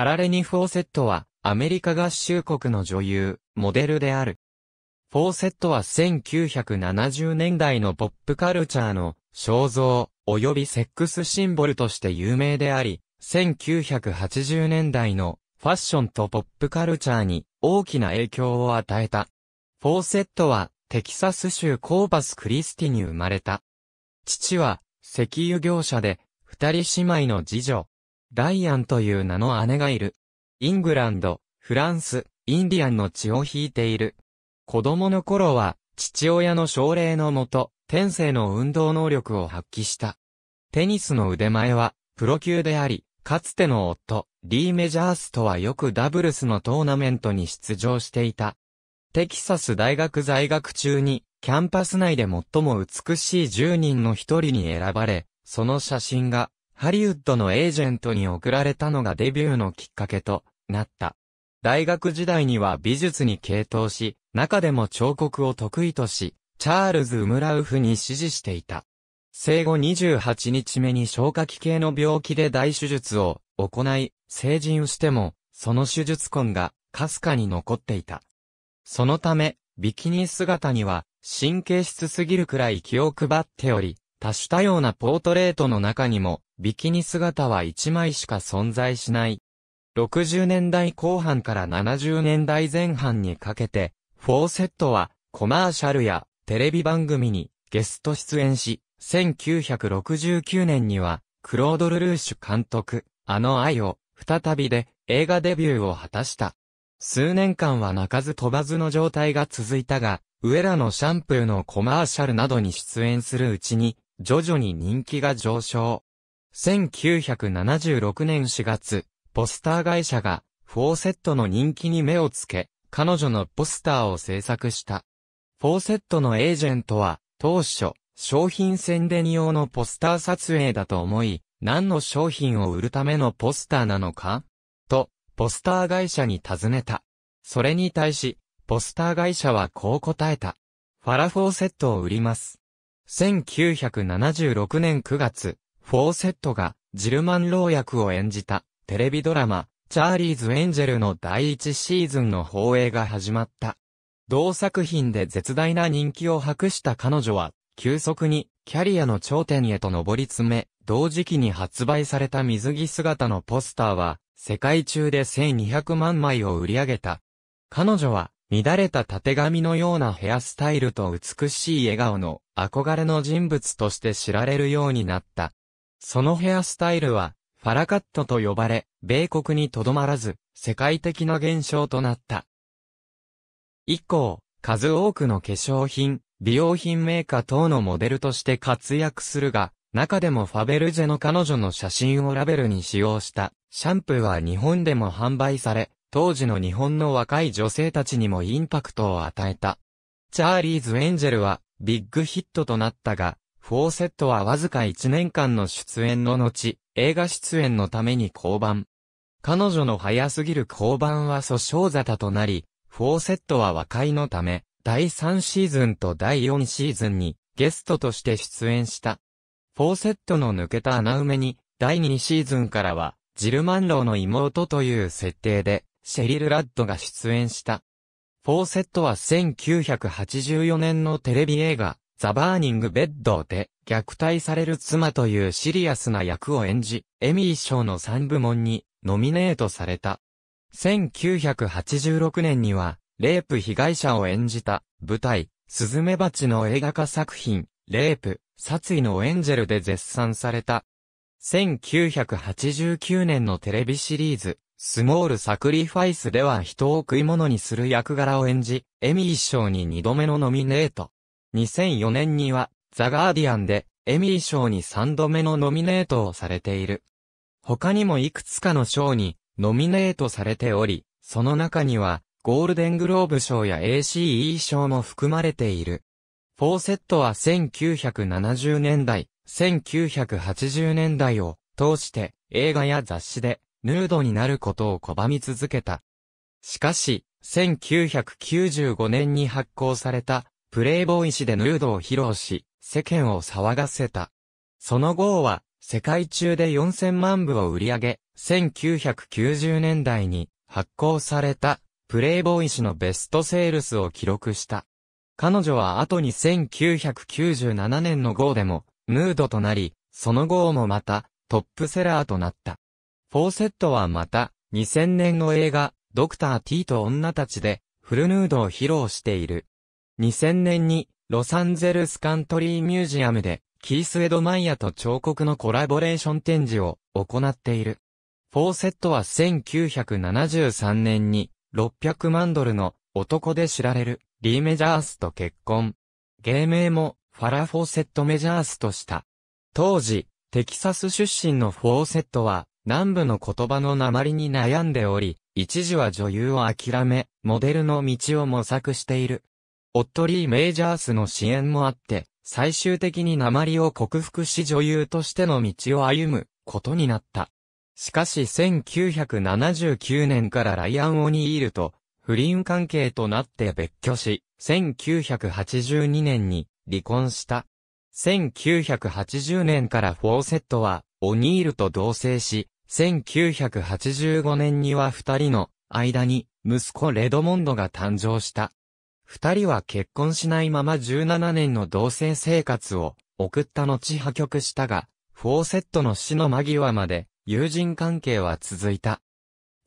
ァラレニ・フォーセットは、アメリカ合衆国の女優、モデルである。フォーセットは1970年代のポップカルチャーの肖像及びセックスシンボルとして有名であり、1980年代のファッションとポップカルチャーに大きな影響を与えた。フォーセットはテキサス州コーバスクリスティに生まれた。父は石油業者で二人姉妹の次女、ライアンという名の姉がいる。イングランド、フランス、インディアンの血を引いている。子供の頃は、父親の奨励のもと、天性の運動能力を発揮した。テニスの腕前は、プロ級であり、かつての夫、リー・メジャースとはよくダブルスのトーナメントに出場していた。テキサス大学在学中に、キャンパス内で最も美しい10人の一人に選ばれ、その写真がハリウッドのエージェントに送られたのがデビューのきっかけとなった。大学時代には美術に傾倒し、中でも彫刻を得意とし、チャールズ・ウムラウフに支持していた。生後28日目に消化器系の病気で大手術を行い、成人しても、その手術痕が、かすかに残っていた。そのため、ビキニ姿には、神経質すぎるくらい気を配っており、多種多様なポートレートの中にも、ビキニ姿は1枚しか存在しない。60年代後半から70年代前半にかけて、フォーセットはコマーシャルやテレビ番組にゲスト出演し、1969年には、クロード・ルルーシュ監督、あの愛を、再びで、映画デビューを果たした。数年間は泣かず飛ばずの状態が続いたが、上らのシャンプーのコマーシャルなどに出演するうちに、徐々に人気が上昇。1976年4月、ポスター会社が、フォーセットの人気に目をつけ、彼女のポスターを制作した。フォーセットのエージェントは、当初、商品宣伝用のポスター撮影だと思い、何の商品を売るためのポスターなのかと、ポスター会社に尋ねた。それに対し、ポスター会社はこう答えた。ファラフォーセットを売ります。1976年9月、フォーセットがジルマンロー役を演じたテレビドラマ、チャーリーズ・エンジェルの第一シーズンの放映が始まった。同作品で絶大な人気を博した彼女は、急速にキャリアの頂点へと上り詰め、同時期に発売された水着姿のポスターは、世界中で1200万枚を売り上げた。彼女は、乱れた縦髪のようなヘアスタイルと美しい笑顔の憧れの人物として知られるようになった。そのヘアスタイルは、ファラカットと呼ばれ、米国にとどまらず、世界的な現象となった。以降、数多くの化粧品、美容品メーカー等のモデルとして活躍するが、中でもファベルジェの彼女の写真をラベルに使用したシャンプーは日本でも販売され、当時の日本の若い女性たちにもインパクトを与えた。チャーリーズ・エンジェルはビッグヒットとなったが、フォーセットはわずか1年間の出演の後、映画出演のために降板。彼女の早すぎる降板は訴訟沙汰となり、フォーセットは和解のため、第3シーズンと第4シーズンにゲストとして出演した。フォーセットの抜けた穴埋めに、第2シーズンからは、ジル・マンローの妹という設定で、シェリル・ラッドが出演した。フォーセットは1984年のテレビ映画、ザ・バーニング・ベッドで虐待される妻というシリアスな役を演じ、エミー賞の3部門にノミネートされた。1986年には、レイプ被害者を演じた舞台、スズメバチの映画化作品、レイプ、殺意のエンジェルで絶賛された。1989年のテレビシリーズ、スモールサクリファイスでは人を食い物にする役柄を演じ、エミー賞に2度目のノミネート。2004年には、ザ・ガーディアンで、エミー賞に3度目のノミネートをされている。他にもいくつかの賞に、ノミネートされており、その中には、ゴールデングローブ賞や ACE 賞も含まれている。フォーセットは1970年代、1980年代を通して映画や雑誌でヌードになることを拒み続けた。しかし、1995年に発行されたプレイボーイ誌でヌードを披露し、世間を騒がせた。その後は、世界中で4000万部を売り上げ、1990年代に発行された、プレイボーイ誌のベストセールスを記録した。彼女は後に1997年の号でも、ヌードとなり、その号もまた、トップセラーとなった。フォーセットはまた、2000年の映画、ドクター T と女たちで、フルヌードを披露している。2000年に、ロサンゼルスカントリーミュージアムで、キース・エド・マイヤと彫刻のコラボレーション展示を行っている。フォーセットは1973年に、600万ドルの男で知られるリー・メジャースと結婚。芸名もファラ・フォーセット・メジャースとした。当時、テキサス出身のフォーセットは南部の言葉の鉛に悩んでおり、一時は女優を諦め、モデルの道を模索している。オットリー・メイジャースの支援もあって、最終的に鉛を克服し女優としての道を歩むことになった。しかし1979年からライアン・オニールと不倫関係となって別居し、1982年に離婚した。1980年からフォーセットはオニールと同棲し、1985年には二人の間に息子レドモンドが誕生した。二人は結婚しないまま17年の同棲生活を送った後破局したが、フォーセットの死の間際まで友人関係は続いた。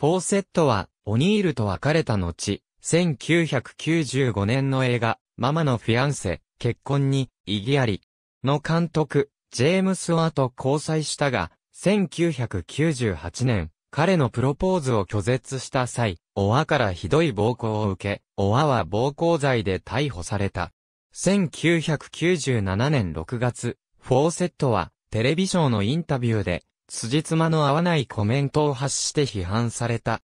フォーセットはオニールと別れた後、1995年の映画、ママのフィアンセ、結婚に、意義あり、の監督、ジェームス・ワーと交際したが、1998年、彼のプロポーズを拒絶した際、オアからひどい暴行を受け、オアは暴行罪で逮捕された。1997年6月、フォーセットは、テレビショーのインタビューで、辻褄の合わないコメントを発して批判された。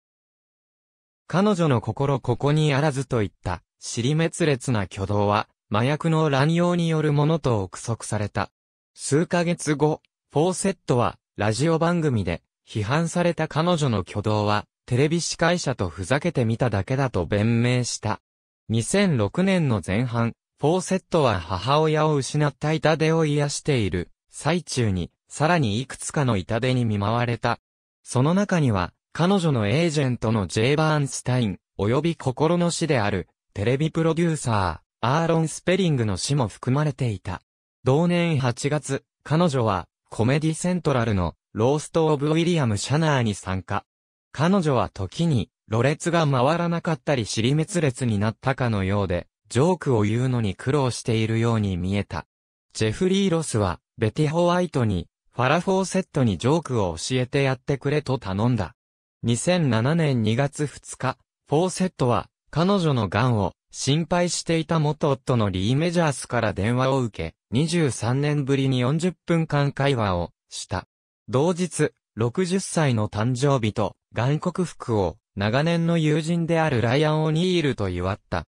彼女の心ここにあらずといった、尻滅裂な挙動は、麻薬の乱用によるものと憶測された。数ヶ月後、フォーセットは、ラジオ番組で、批判された彼女の挙動は、テレビ司会者とふざけてみただけだと弁明した。2006年の前半、フォーセットは母親を失った痛手を癒している最中に、さらにいくつかの痛手に見舞われた。その中には、彼女のエージェントのジェイ・バーンスタイン、及び心の死である、テレビプロデューサー、アーロン・スペリングの死も含まれていた。同年8月、彼女は、コメディセントラルの、ロースト・オブ・ウィリアム・シャナーに参加。彼女は時に、ろれつが回らなかったり尻滅裂になったかのようで、ジョークを言うのに苦労しているように見えた。ジェフリー・ロスは、ベティ・ホワイトに、ファラフォーセットにジョークを教えてやってくれと頼んだ。2007年2月2日、フォーセットは、彼女の癌を、心配していた元夫のリー・メジャースから電話を受け、23年ぶりに40分間会話をした。同日、60歳の誕生日と、外国服を、長年の友人であるライアン・オニールと祝った。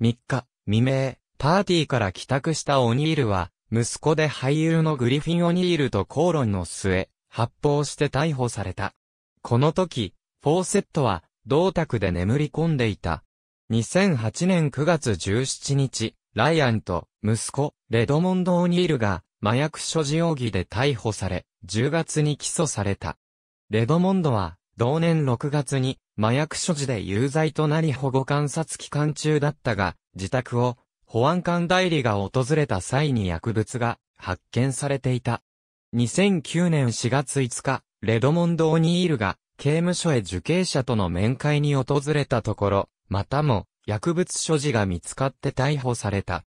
3日、未明、パーティーから帰宅したオニールは、息子で俳優のグリフィン・オニールと口論の末、発砲して逮捕された。この時、フォーセットは、銅宅で眠り込んでいた。2008年9月17日、ライアンと息子、レドモンド・オニールが麻薬所持容疑で逮捕され、10月に起訴された。レドモンドは、同年6月に、麻薬所持で有罪となり保護観察期間中だったが、自宅を、保安官代理が訪れた際に薬物が発見されていた。2009年4月5日、レドモンド・オニールが刑務所へ受刑者との面会に訪れたところ、またも薬物所持が見つかって逮捕された。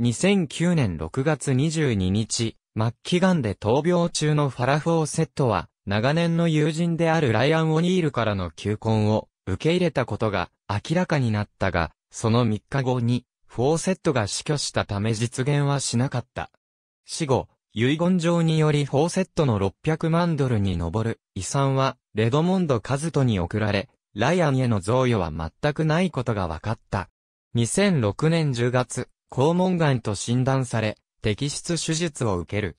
2009年6月22日、末期癌で闘病中のファラ・フォーセットは、長年の友人であるライアン・オニールからの求婚を受け入れたことが明らかになったが、その3日後に、フォーセットが死去したため実現はしなかった。死後、遺言状によりフォーセットの600万ドルに上る遺産は、レドモンド・カズトに送られ、ライアンへの贈与は全くないことが分かった。2006年10月、肛門癌と診断され、摘出手術を受ける。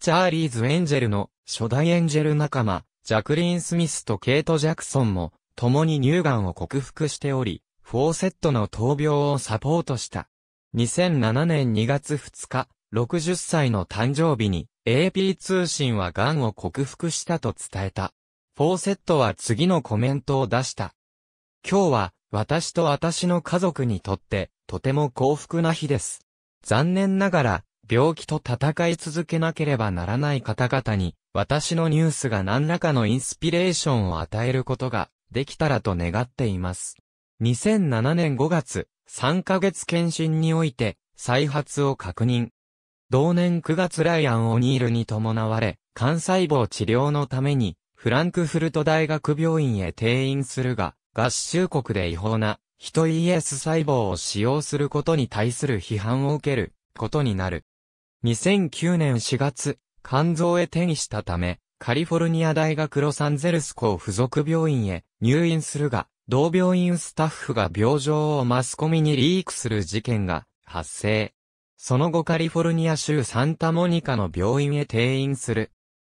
チャーリーズ・エンジェルの初代エンジェル仲間、ジャクリーン・スミスとケイト・ジャクソンも、共に乳がんを克服しており、フォーセットの闘病をサポートした。2007年2月2日、60歳の誕生日に、AP 通信はがんを克服したと伝えた。フォーセットは次のコメントを出した。今日は、私と私の家族にとって、とても幸福な日です。残念ながら、病気と戦い続けなければならない方々に、私のニュースが何らかのインスピレーションを与えることができたらと願っています。2007年5月、3ヶ月検診において、再発を確認。同年9月ライアン・オニールに伴われ、肝細胞治療のために、フランクフルト大学病院へ転院するが、合衆国で違法な、人エス細胞を使用することに対する批判を受けることになる。2009年4月、肝臓へ転移したため、カリフォルニア大学ロサンゼルス校附属病院へ入院するが、同病院スタッフが病状をマスコミにリークする事件が発生。その後カリフォルニア州サンタモニカの病院へ転院する。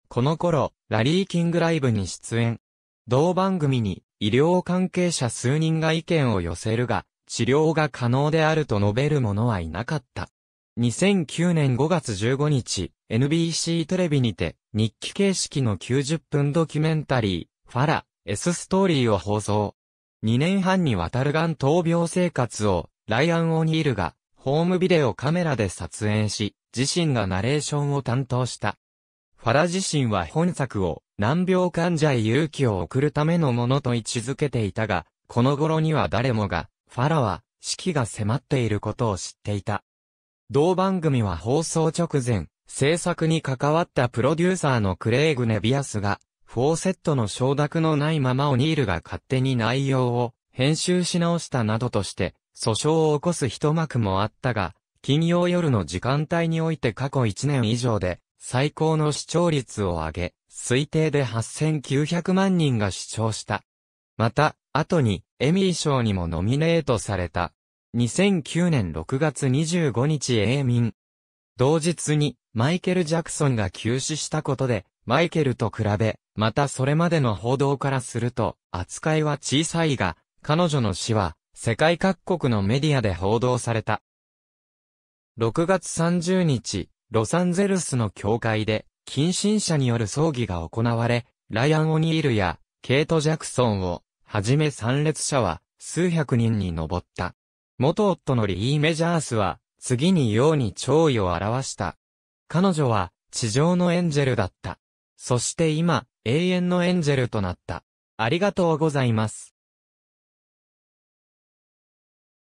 この頃、ラリー・キングライブに出演。同番組に医療関係者数人が意見を寄せるが、治療が可能であると述べる者はいなかった。2009年5月15日、NBC テレビにて、日記形式の90分ドキュメンタリー、ファラ、S ストーリーを放送。2年半にわたるがん闘病生活を、ライアン・オニールが、ホームビデオカメラで撮影し、自身がナレーションを担当した。ファラ自身は本作を、難病患者へ勇気を送るためのものと位置づけていたが、この頃には誰もが、ファラは、死期が迫っていることを知っていた。同番組は放送直前、制作に関わったプロデューサーのクレイグ・ネビアスが、フォーセットの承諾のないままオニールが勝手に内容を編集し直したなどとして、訴訟を起こす一幕もあったが、金曜夜の時間帯において過去1年以上で最高の視聴率を上げ、推定で8900万人が視聴した。また、後にエミー賞にもノミネートされた。2009年6月25日永眠。同日に、マイケル・ジャクソンが急死したことで、マイケルと比べ、またそれまでの報道からすると、扱いは小さいが、彼女の死は、世界各国のメディアで報道された。6月30日、ロサンゼルスの教会で、近親者による葬儀が行われ、ライアン・オニールや、ケイト・ジャクソンを、はじめ参列者は、数百人に上った。元夫のリー・メジャースは、次にように弔意を表した。彼女は、地上のエンジェルだった。そして今、永遠のエンジェルとなった。ありがとうございます。